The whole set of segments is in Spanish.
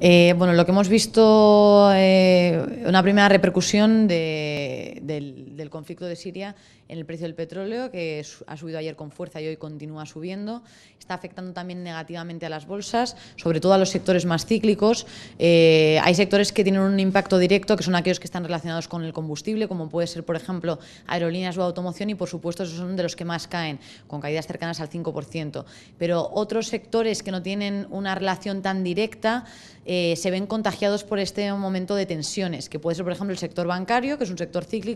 Eh, bueno, lo que hemos visto, eh, una primera repercusión de del, conflicto de Siria en el precio del petróleo, que ha subido ayer con fuerza y hoy continúa subiendo. Está afectando también negativamente a las bolsas, sobre todo a los sectores más cíclicos. Eh, hay sectores que tienen un impacto directo, que son aquellos que están relacionados con el combustible, como puede ser, por ejemplo, aerolíneas o automoción, y por supuesto esos son de los que más caen, con caídas cercanas al 5%. Pero otros sectores que no tienen una relación tan directa eh, se ven contagiados por este momento de tensiones, que puede ser, por ejemplo, el sector bancario, que es un sector cíclico,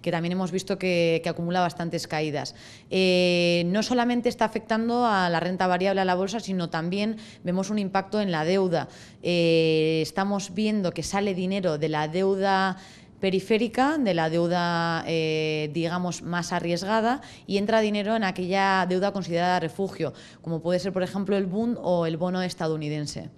que también hemos visto que, acumula bastantes caídas. Eh, no solamente está afectando a la renta variable a la bolsa, sino también vemos un impacto en la deuda. Eh, estamos viendo que sale dinero de la deuda periférica, de la deuda, eh, digamos, más arriesgada y entra dinero en aquella deuda considerada refugio, como puede ser, por ejemplo, el Bund o el bono estadounidense.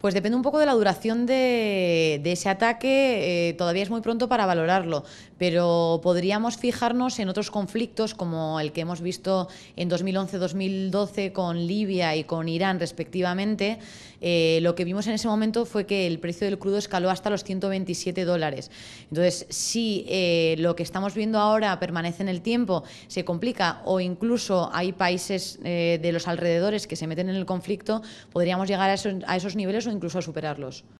Pues depende un poco de la duración de, ese ataque, eh, todavía es muy pronto para valorarlo, pero podríamos fijarnos en otros conflictos como el que hemos visto en 2011-2012 con Libia y con Irán respectivamente. Eh, lo que vimos en ese momento fue que el precio del crudo escaló hasta los 127 dólares. Entonces, si eh, lo que estamos viendo ahora permanece en el tiempo, se complica o incluso hay países de los alrededores que se meten en el conflicto, podríamos llegar a esos, a esos niveles incluso a superarlos.